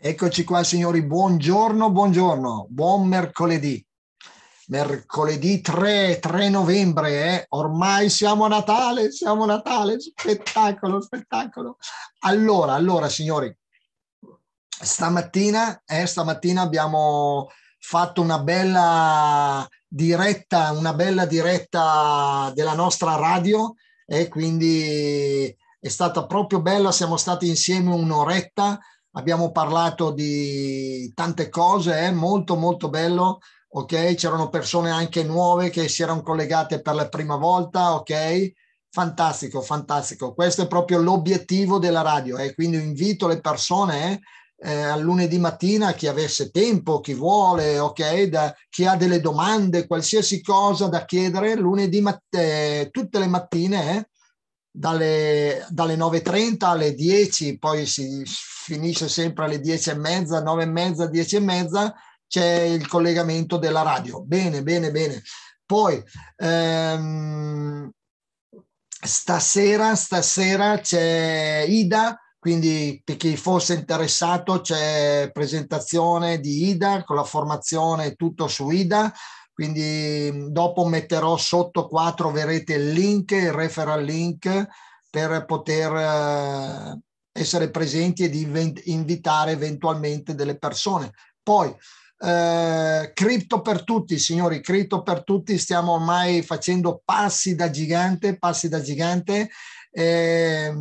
Eccoci qua signori, buongiorno, buongiorno, buon mercoledì. Mercoledì 3, 3 novembre, eh? ormai siamo a Natale, siamo a Natale, spettacolo, spettacolo. Allora, allora signori, stamattina, eh, stamattina abbiamo fatto una bella diretta, una bella diretta della nostra radio e eh, quindi è stata proprio bella, siamo stati insieme un'oretta abbiamo parlato di tante cose, eh? molto molto bello, ok? C'erano persone anche nuove che si erano collegate per la prima volta, ok? Fantastico, fantastico. Questo è proprio l'obiettivo della radio e eh? quindi invito le persone eh, eh a lunedì mattina, chi avesse tempo, chi vuole, ok? Da, chi ha delle domande, qualsiasi cosa da chiedere, lunedì mat- eh, tutte le mattine, eh, dalle, dalle 9.30 alle 10, poi si finisce sempre alle 10 e 10.30, 9.30, mezza, c'è il collegamento della radio. Bene, bene, bene. Poi ehm, stasera, stasera c'è Ida, quindi per chi fosse interessato c'è presentazione di Ida con la formazione tutto su Ida. Quindi dopo metterò sotto qua, troverete il link, il referral link per poter eh, essere presenti ed invitare eventualmente delle persone. Poi, eh, cripto per tutti, signori, cripto per tutti, stiamo ormai facendo passi da gigante, passi da gigante. Eh,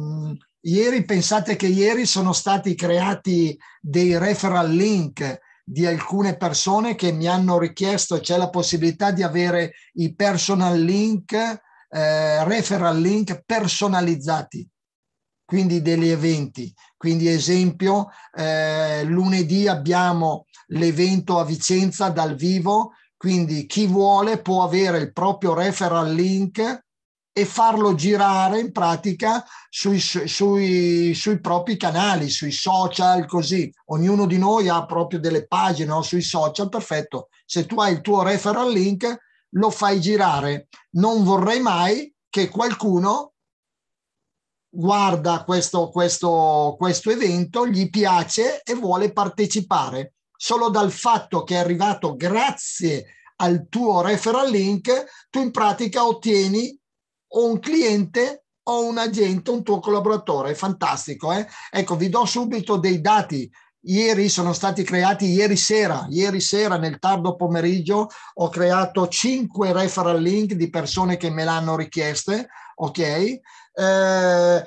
ieri, pensate che ieri sono stati creati dei referral link di alcune persone che mi hanno richiesto c'è la possibilità di avere i personal link, eh, referral link personalizzati, quindi degli eventi. Quindi esempio, eh, lunedì abbiamo l'evento a Vicenza dal vivo, quindi chi vuole può avere il proprio referral link e farlo girare in pratica sui, sui, sui, propri canali, sui social, così. Ognuno di noi ha proprio delle pagine no? sui social, perfetto. Se tu hai il tuo referral link, lo fai girare. Non vorrei mai che qualcuno guarda questo, questo, questo evento, gli piace e vuole partecipare. Solo dal fatto che è arrivato grazie al tuo referral link, tu in pratica ottieni o un cliente, o un agente, un tuo collaboratore, è fantastico. Eh? Ecco, vi do subito dei dati ieri sono stati creati ieri sera, ieri sera nel tardo pomeriggio ho creato 5 referral link di persone che me l'hanno richieste, ok? Eh,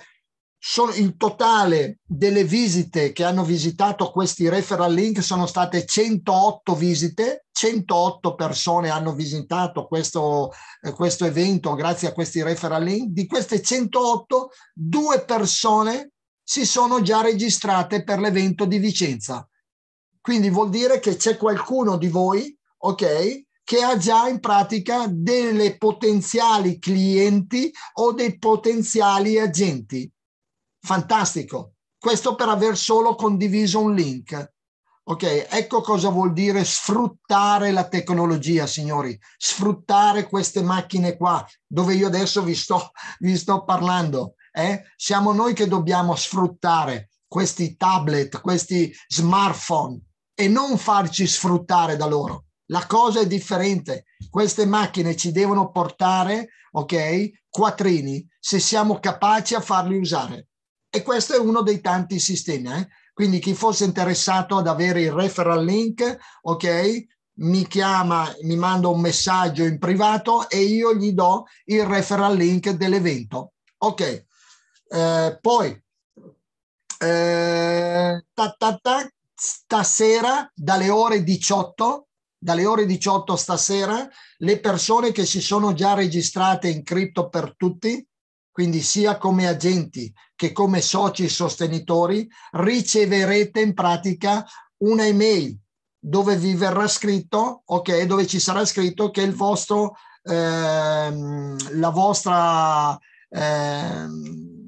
sono in totale delle visite che hanno visitato questi referral link sono state 108 visite, 108 persone hanno visitato questo, eh, questo evento grazie a questi referral link. Di queste 108, due persone si sono già registrate per l'evento di Vicenza. Quindi vuol dire che c'è qualcuno di voi, ok, che ha già in pratica delle potenziali clienti o dei potenziali agenti fantastico. Questo per aver solo condiviso un link. Ok, ecco cosa vuol dire sfruttare la tecnologia, signori, sfruttare queste macchine qua, dove io adesso vi sto, vi sto parlando. Eh? Siamo noi che dobbiamo sfruttare questi tablet, questi smartphone e non farci sfruttare da loro. La cosa è differente. Queste macchine ci devono portare, ok, quattrini, se siamo capaci a farli usare. E questo è uno dei tanti sistemi. Eh? Quindi chi fosse interessato ad avere il referral link, ok, mi chiama, mi manda un messaggio in privato e io gli do il referral link dell'evento. Ok, eh, poi eh, ta, ta, ta, stasera dalle ore 18 dalle ore 18 stasera le persone che si sono già registrate in Crypto per tutti quindi sia come agenti che come soci e sostenitori, riceverete in pratica una email dove vi verrà scritto, ok, dove ci sarà scritto che il vostro, ehm, la vostra, ehm,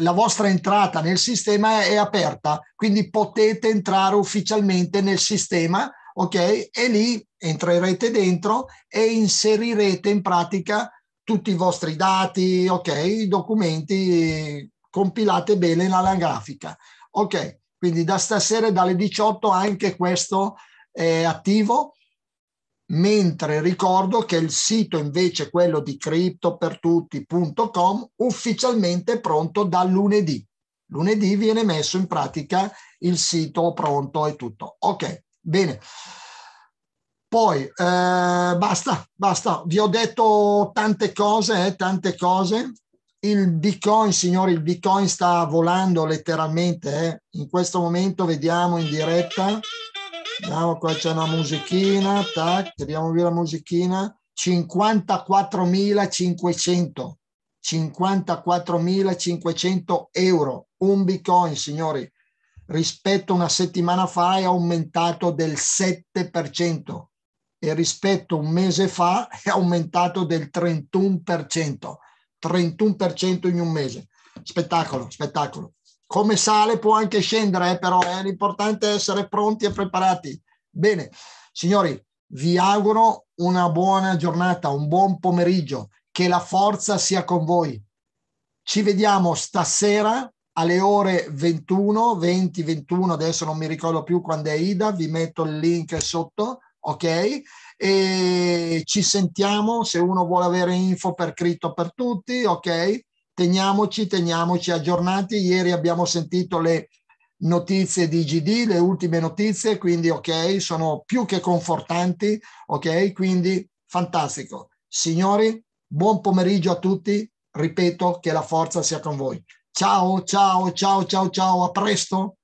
la vostra entrata nel sistema è aperta, quindi potete entrare ufficialmente nel sistema, ok? E lì entrerete dentro e inserirete in pratica tutti i vostri dati, ok, i documenti compilate bene nella grafica. Ok, quindi da stasera dalle 18 anche questo è attivo, mentre ricordo che il sito invece, quello di criptopertutti.com, ufficialmente è pronto da lunedì. Lunedì viene messo in pratica il sito pronto e tutto. Ok, bene. Poi eh, basta, basta, vi ho detto tante cose, eh, tante cose. Il Bitcoin, signori, il Bitcoin sta volando letteralmente. Eh. In questo momento vediamo in diretta. Vediamo qua c'è una musichina, tac, vediamo via la musichina. 54.500. 54.500 euro. Un bitcoin, signori, rispetto a una settimana fa è aumentato del 7% e rispetto a un mese fa è aumentato del 31%, 31% in un mese. Spettacolo, spettacolo. Come sale può anche scendere, eh, però è importante essere pronti e preparati. Bene, signori, vi auguro una buona giornata, un buon pomeriggio, che la forza sia con voi. Ci vediamo stasera alle ore 21, 20, 21, adesso non mi ricordo più quando è Ida, vi metto il link sotto ok? E ci sentiamo se uno vuole avere info per cripto per tutti, ok? Teniamoci, teniamoci aggiornati. Ieri abbiamo sentito le notizie di GD, le ultime notizie, quindi ok, sono più che confortanti, ok? Quindi fantastico. Signori, buon pomeriggio a tutti. Ripeto che la forza sia con voi. Ciao, ciao, ciao, ciao, ciao, a presto.